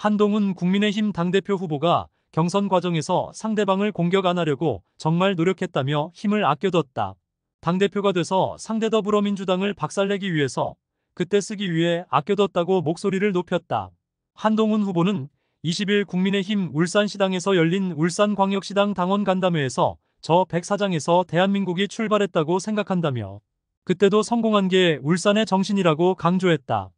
한동훈 국민의힘 당대표 후보가 경선 과정에서 상대방을 공격 안 하려고 정말 노력했다며 힘을 아껴뒀다. 당대표가 돼서 상대 더불어민주당을 박살내기 위해서 그때 쓰기 위해 아껴뒀다고 목소리를 높였다. 한동훈 후보는 20일 국민의힘 울산시당에서 열린 울산광역시당 당원 간담회에서 저백 사장에서 대한민국이 출발했다고 생각한다며 그때도 성공한 게 울산의 정신이라고 강조했다.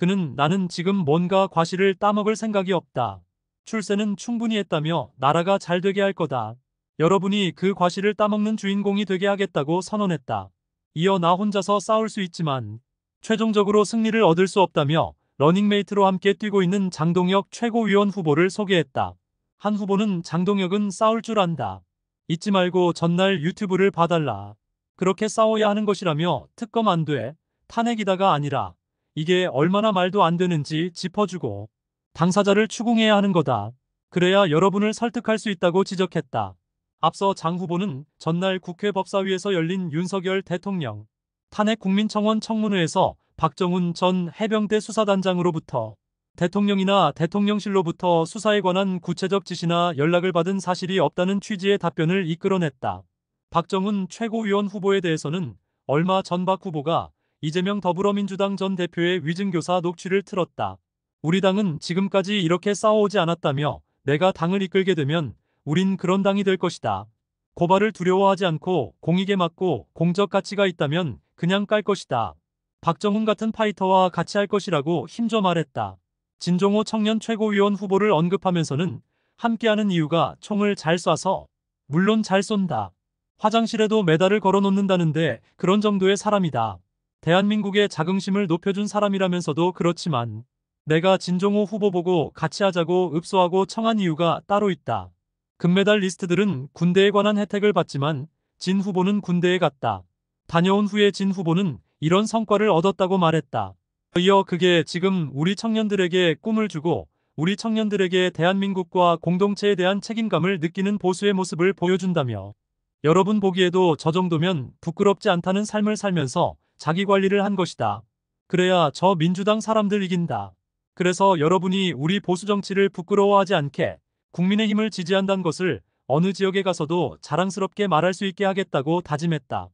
그는 나는 지금 뭔가 과실을 따먹을 생각이 없다. 출세는 충분히 했다며 나라가 잘 되게 할 거다. 여러분이 그 과실을 따먹는 주인공이 되게 하겠다고 선언했다. 이어 나 혼자서 싸울 수 있지만 최종적으로 승리를 얻을 수 없다며 러닝메이트로 함께 뛰고 있는 장동혁 최고위원 후보를 소개했다. 한 후보는 장동혁은 싸울 줄 안다. 잊지 말고 전날 유튜브를 봐달라. 그렇게 싸워야 하는 것이라며 특검 안 돼. 탄핵이다가 아니라 이게 얼마나 말도 안 되는지 짚어주고 당사자를 추궁해야 하는 거다. 그래야 여러분을 설득할 수 있다고 지적했다. 앞서 장 후보는 전날 국회 법사위에서 열린 윤석열 대통령 탄핵국민청원 청문회에서 박정훈 전 해병대 수사단장으로부터 대통령이나 대통령실로부터 수사에 관한 구체적 지시나 연락을 받은 사실이 없다는 취지의 답변을 이끌어냈다. 박정훈 최고위원 후보에 대해서는 얼마 전 박 후보가 이재명 더불어민주당 전 대표의 위증교사 녹취를 틀었다. 우리 당은 지금까지 이렇게 싸워오지 않았다며 내가 당을 이끌게 되면 우린 그런 당이 될 것이다. 고발을 두려워하지 않고 공익에 맞고 공적 가치가 있다면 그냥 깔 것이다. 박정훈 같은 파이터와 같이 할 것이라고 힘줘 말했다. 진종호 청년 최고위원 후보를 언급하면서는 함께하는 이유가 총을 잘 쏴서 물론 잘 쏜다. 화장실에도 메달을 걸어놓는다는데 그런 정도의 사람이다. 대한민국의 자긍심을 높여준 사람이라면서도 그렇지만 내가 진종호 후보 보고 같이 하자고 읍소하고 청한 이유가 따로 있다. 금메달 리스트들은 군대에 관한 혜택을 받지만 진 후보는 군대에 갔다. 다녀온 후에 진 후보는 이런 성과를 얻었다고 말했다. 이어 그게 지금 우리 청년들에게 꿈을 주고 우리 청년들에게 대한민국과 공동체에 대한 책임감을 느끼는 보수의 모습을 보여준다며 여러분 보기에도 저 정도면 부끄럽지 않다는 삶을 살면서 자기관리를 한 것이다. 그래야 저 민주당 사람들 이긴다. 그래서 여러분이 우리 보수 정치를 부끄러워하지 않게 국민의힘을 지지한다는 것을 어느 지역에 가서도 자랑스럽게 말할 수 있게 하겠다고 다짐했다.